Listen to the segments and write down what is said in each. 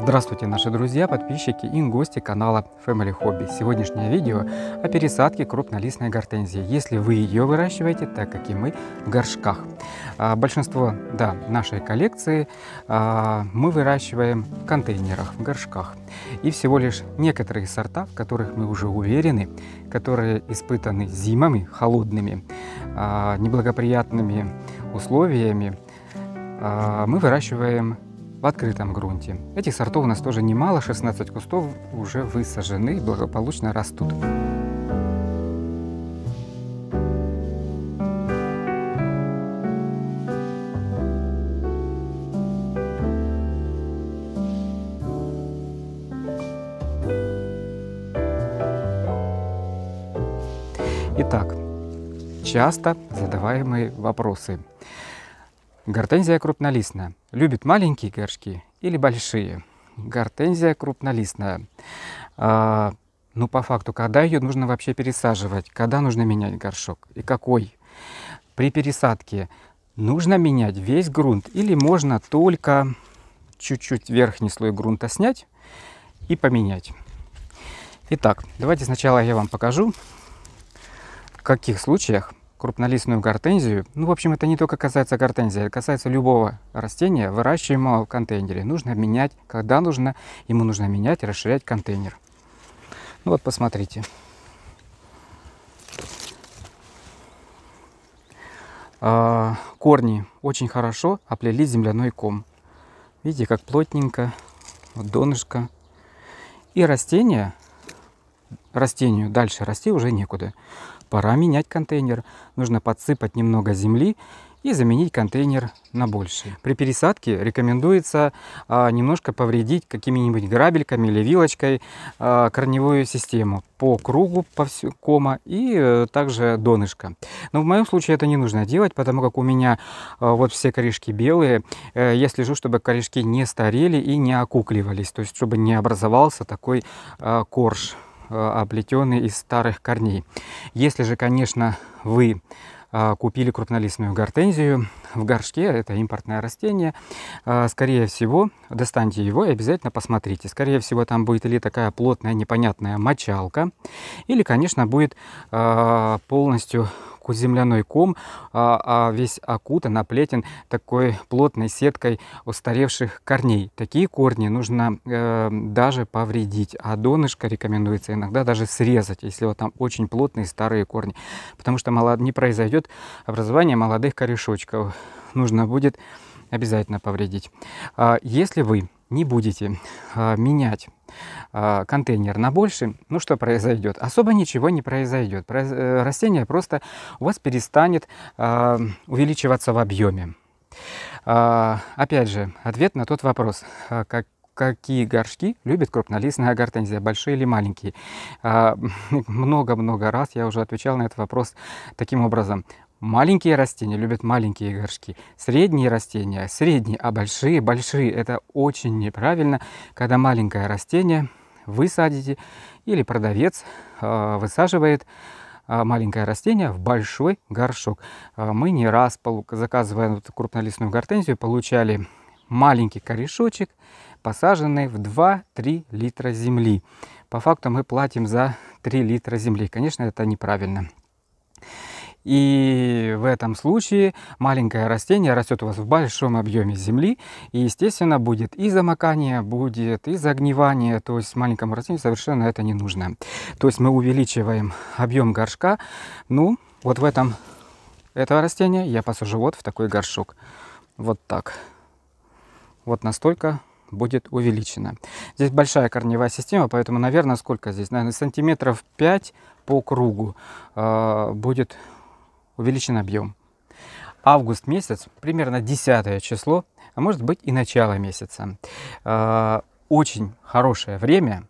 Здравствуйте, наши друзья, подписчики и гости канала Family Hobby. Сегодняшнее видео о пересадке крупнолистной гортензии, если вы ее выращиваете, так как и мы, в горшках. А, большинство да, нашей коллекции а, мы выращиваем в контейнерах, в горшках. И всего лишь некоторые сорта, в которых мы уже уверены, которые испытаны зимами, холодными, а, неблагоприятными условиями, мы выращиваем в открытом грунте. Этих сортов у нас тоже немало, 16 кустов уже высажены и благополучно растут. Итак, часто задаваемые вопросы. Гортензия крупнолистная любит маленькие горшки или большие. Гортензия крупнолистная. А, ну, по факту, когда ее нужно вообще пересаживать, когда нужно менять горшок и какой. При пересадке нужно менять весь грунт или можно только чуть-чуть верхний слой грунта снять и поменять. Итак, давайте сначала я вам покажу, в каких случаях крупнолистную гортензию, ну, в общем, это не только касается гортензии, это а касается любого растения, выращиваемого в контейнере. Нужно менять, когда нужно, ему нужно менять, расширять контейнер. Ну вот, посмотрите. А, корни очень хорошо оплели земляной ком. Видите, как плотненько, вот донышко. И растение, растению дальше расти уже некуда пора менять контейнер. Нужно подсыпать немного земли и заменить контейнер на больший. При пересадке рекомендуется а, немножко повредить какими-нибудь грабельками или вилочкой а, корневую систему по кругу по всю, кома и а, также донышко. Но в моем случае это не нужно делать, потому как у меня а, вот все корешки белые. А, я слежу, чтобы корешки не старели и не окукливались, то есть чтобы не образовался такой а, корж. Э, оплетенный из старых корней. Если же, конечно, вы э, купили крупнолистную гортензию в горшке, это импортное растение, э, скорее всего, достаньте его и обязательно посмотрите. Скорее всего, там будет или такая плотная непонятная мочалка, или, конечно, будет полностью коробку земляной ком, а, а весь окутан, оплетен такой плотной сеткой устаревших корней. Такие корни нужно э, даже повредить, а донышко рекомендуется иногда даже срезать, если вот там очень плотные старые корни, потому что молод... не произойдет образование молодых корешочков. Нужно будет обязательно повредить. А если вы не будете а, менять а, контейнер на больше, ну что произойдет? Особо ничего не произойдет. Э, растение просто у вас перестанет а, увеличиваться в объеме. А, опять же, ответ на тот вопрос, как, какие горшки любит крупнолистная гортензия, большие или маленькие. Много-много раз я уже отвечал на этот вопрос таким образом. Маленькие растения любят маленькие горшки, средние растения – средние, а большие – большие. Это очень неправильно, когда маленькое растение вы садите или продавец э, высаживает а, маленькое растение в большой горшок. А, мы не раз, заказывая эту крупнолистную гортензию, получали маленький корешочек, посаженный в 2-3 литра земли. По факту мы платим за 3 литра земли. Конечно, это неправильно. И в этом случае маленькое растение растет у вас в большом объеме земли, и, естественно, будет и замокание, будет и загнивание, то есть маленькому растению совершенно это не нужно. То есть мы увеличиваем объем горшка, ну, вот в этом этого растения я посажу вот в такой горшок. Вот так. Вот настолько будет увеличена. Здесь большая корневая система, поэтому, наверное, сколько здесь? Наверное, сантиметров 5 по кругу э, будет увеличен объем. Август месяц, примерно 10 число, а может быть и начало месяца. А, очень хорошее время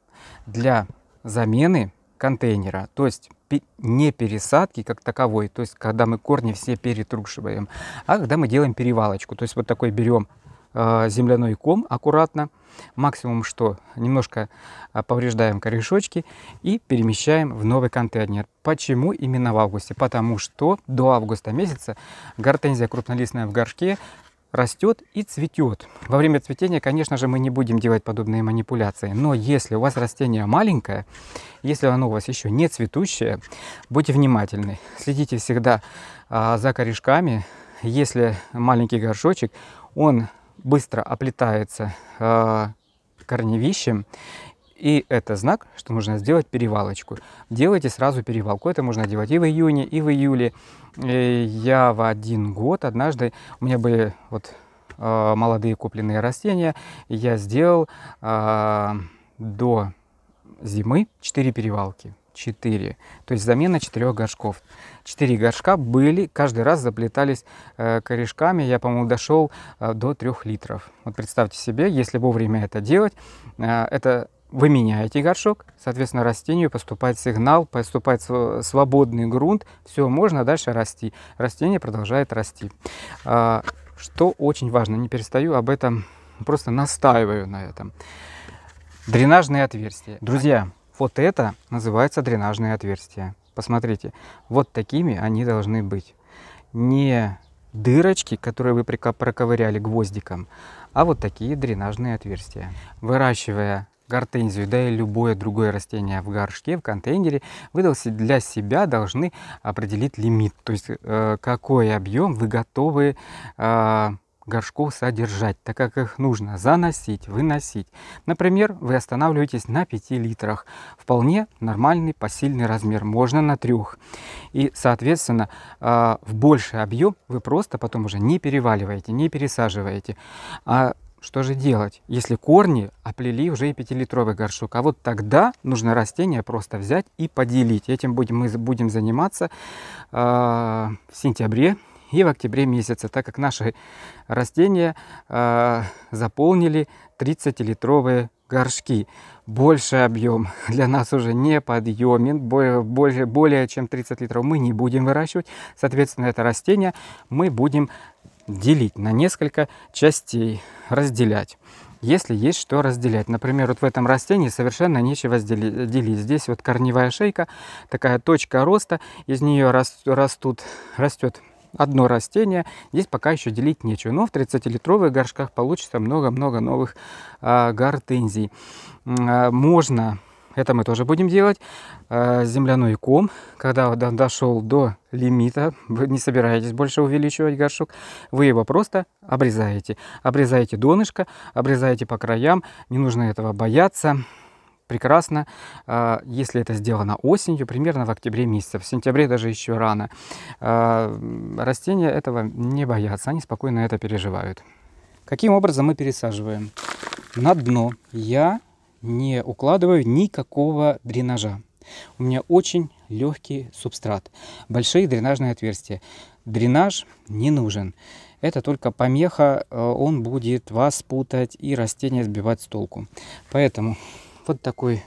для замены контейнера, то есть не пересадки как таковой, то есть когда мы корни все перетрушиваем, а когда мы делаем перевалочку, то есть вот такой берем Э, земляной ком аккуратно. Максимум что, немножко э, повреждаем корешочки и перемещаем в новый контейнер. Почему именно в августе? Потому что до августа месяца гортензия крупнолистная в горшке растет и цветет. Во время цветения, конечно же, мы не будем делать подобные манипуляции. Но если у вас растение маленькое, если оно у вас еще не цветущее, будьте внимательны. Следите всегда э, за корешками. Если маленький горшочек, он быстро оплетается э, корневищем. И это знак, что нужно сделать перевалочку. Делайте сразу перевалку. Это можно делать и в июне, и в июле. И э, я в один год однажды, у меня были вот э, молодые купленные растения, я сделал э, до зимы 4 перевалки. 4. То есть замена 4 горшков. 4 горшка были, каждый раз заплетались э, корешками. Я, по-моему, дошел э, до 3 литров. Вот представьте себе, если вовремя это делать, э, это вы меняете горшок, соответственно, растению поступает сигнал, поступает свободный грунт, все, можно дальше расти. Растение продолжает расти. Э, что очень важно, не перестаю об этом, просто настаиваю на этом. Дренажные отверстия. Друзья, вот это называется дренажные отверстия. Посмотрите, вот такими они должны быть. Не дырочки, которые вы проковыряли гвоздиком, а вот такие дренажные отверстия. Выращивая гортензию, да и любое другое растение в горшке, в контейнере, вы для себя должны определить лимит, то есть э, какой объем вы готовы а, горшков содержать, так как их нужно заносить, выносить. Например, вы останавливаетесь на 5 литрах. Вполне нормальный посильный размер, можно на 3. И, соответственно, а, в больший объем вы просто потом уже не переваливаете, не пересаживаете. А что же делать, если корни оплели уже и 5-литровый горшок? А вот тогда нужно растение просто взять и поделить. Этим будем, мы будем заниматься э, в сентябре и в октябре месяце, так как наши растения э, заполнили 30-литровые горшки. Больше объем для нас уже не подъемен, более, более более, чем 30 литров мы не будем выращивать. Соответственно, это растение мы будем делить на несколько частей, разделять. Если есть что разделять. Например, вот в этом растении совершенно нечего делить. Здесь вот корневая шейка, такая точка роста, из нее растут, растет одно растение. Здесь пока еще делить нечего. Но в 30-литровых горшках получится много-много новых э, гортензий. Э, можно, это мы тоже будем делать, э, земляной ком. Когда дошел до лимита, вы не собираетесь больше увеличивать горшок, вы его просто обрезаете. Обрезаете донышко, обрезаете по краям, не нужно этого бояться прекрасно, а, если это сделано осенью, примерно в октябре месяце, в сентябре даже еще рано. А, растения этого не боятся, они спокойно это переживают. Каким образом мы пересаживаем? На дно я не укладываю никакого дренажа. У меня очень легкий субстрат, большие дренажные отверстия. Дренаж не нужен. Это только помеха, э, он будет вас путать и растение сбивать с толку. Поэтому вот такой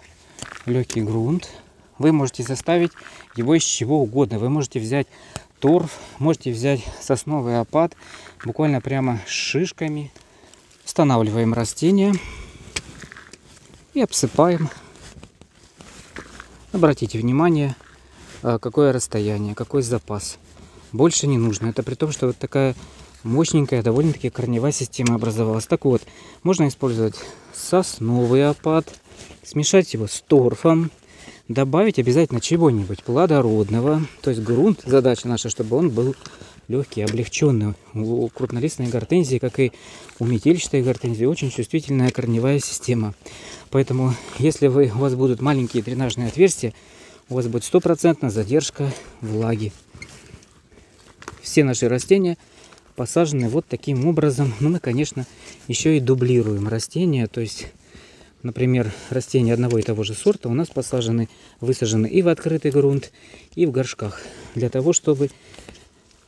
легкий грунт. Вы можете составить его из чего угодно. Вы можете взять торф, можете взять сосновый опад, буквально прямо шишками. Устанавливаем растение и обсыпаем. Обратите внимание, а, какое расстояние, какой запас. Больше не нужно. Это при том, что вот такая мощненькая, довольно-таки корневая система образовалась. Так вот, можно использовать сосновый опад, смешать его с торфом, добавить обязательно чего-нибудь плодородного. То есть грунт, задача наша, чтобы он был легкий, облегченный. У крупнолистной гортензии, как и у метельчатой гортензии, очень чувствительная корневая система. Поэтому, если вы, у вас будут маленькие дренажные отверстия, у вас будет стопроцентная задержка влаги. Все наши растения посажены вот таким образом. Ну мы, конечно, еще и дублируем растения, то есть например, растения одного и того же сорта у нас посажены, высажены и в открытый грунт, и в горшках. Для того, чтобы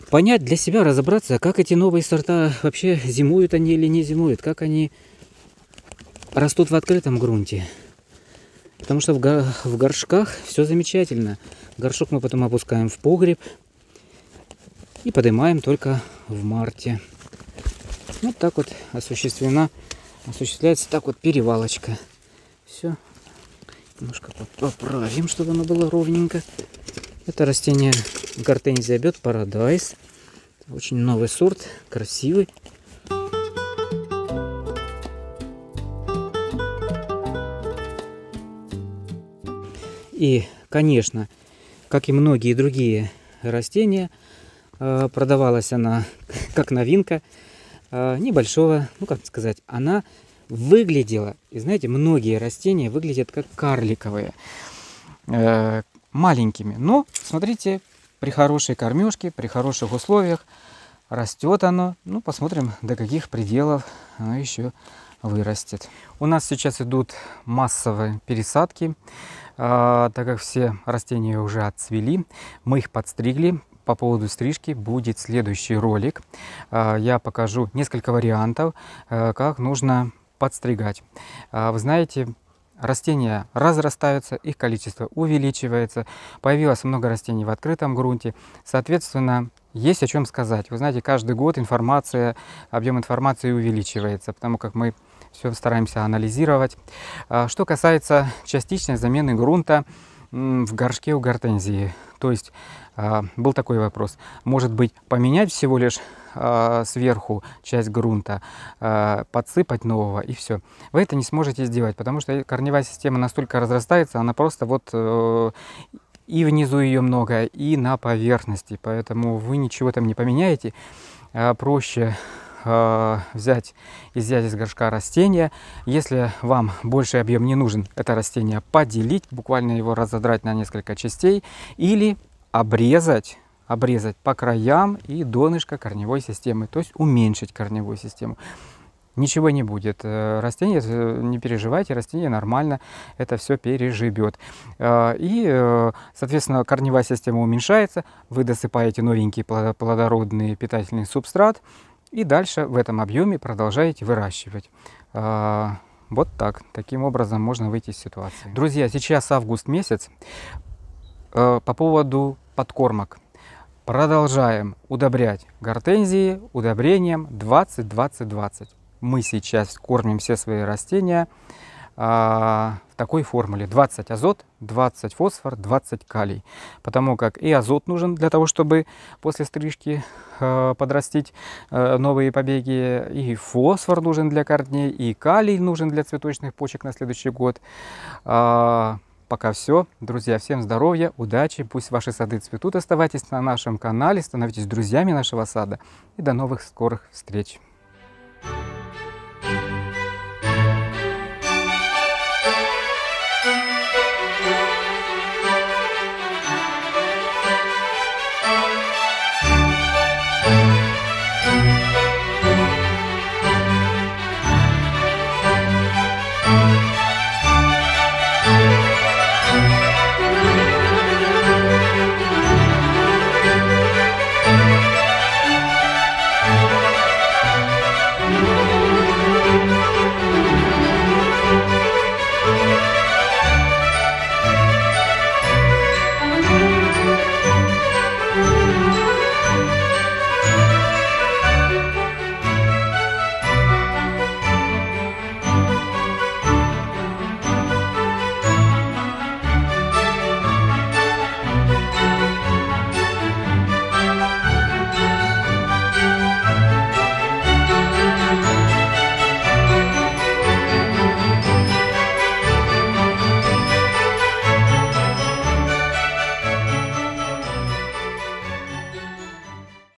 понять для себя, разобраться, как эти новые сорта вообще зимуют они или не зимуют, как они растут в открытом грунте. Потому что в, горшках все замечательно. Горшок мы потом опускаем в погреб и поднимаем только в марте. Вот так вот осуществлена осуществляется так вот перевалочка. Все. Немножко поправим, чтобы оно было ровненько. Это растение гортензия бед парадайз Очень новый сорт, красивый. И, конечно, как и многие другие растения, э, продавалась она как новинка а, небольшого, ну как сказать, она выглядела, и знаете, многие растения выглядят как карликовые, э, маленькими. Но, смотрите, при хорошей кормежке, при хороших условиях растет оно. Ну, посмотрим, до каких пределов оно еще вырастет. У нас сейчас идут массовые пересадки, э, так как все растения уже отцвели. Мы их подстригли, по поводу стрижки будет следующий ролик. А, я покажу несколько вариантов, э, как нужно подстригать. А, вы знаете, растения разрастаются, их количество увеличивается, появилось много растений в открытом грунте, соответственно, есть о чем сказать. Вы знаете, каждый год информация, объем информации увеличивается, потому как мы все стараемся анализировать. А, что касается частичной замены грунта, в горшке у гортензии. То есть а, был такой вопрос. Может быть, поменять всего лишь а, сверху часть грунта, а, подсыпать нового и все. Вы это не сможете сделать, потому что корневая система настолько разрастается, она просто вот э, и внизу ее много, и на поверхности. Поэтому вы ничего там не поменяете. Проще э, взять, изъять из горшка растения, Если вам больший объем не нужен, это растение поделить, буквально его разодрать на несколько частей или обрезать обрезать по краям и донышко корневой системы, то есть уменьшить корневую систему ничего не будет. Э, растение, э, не переживайте, растение нормально это все переживет. Э, и, соответственно, корневая система уменьшается, вы досыпаете новенький плодородный питательный субстрат, и дальше в этом объеме продолжаете выращивать. А, вот так. Таким образом можно выйти из ситуации. Друзья, сейчас август месяц. А, по поводу подкормок. Продолжаем удобрять гортензии удобрением 20-20-20. Мы сейчас кормим все свои растения а, в такой формуле 20 азот, 20 фосфор, 20 калий. Потому как и азот нужен для того, чтобы после стрижки э, подрастить э, новые побеги, и фосфор нужен для корней, и калий нужен для цветочных почек на следующий год. А, пока все. Друзья, всем здоровья, удачи, пусть ваши сады цветут. Оставайтесь на нашем канале, становитесь друзьями нашего сада. И до новых скорых встреч!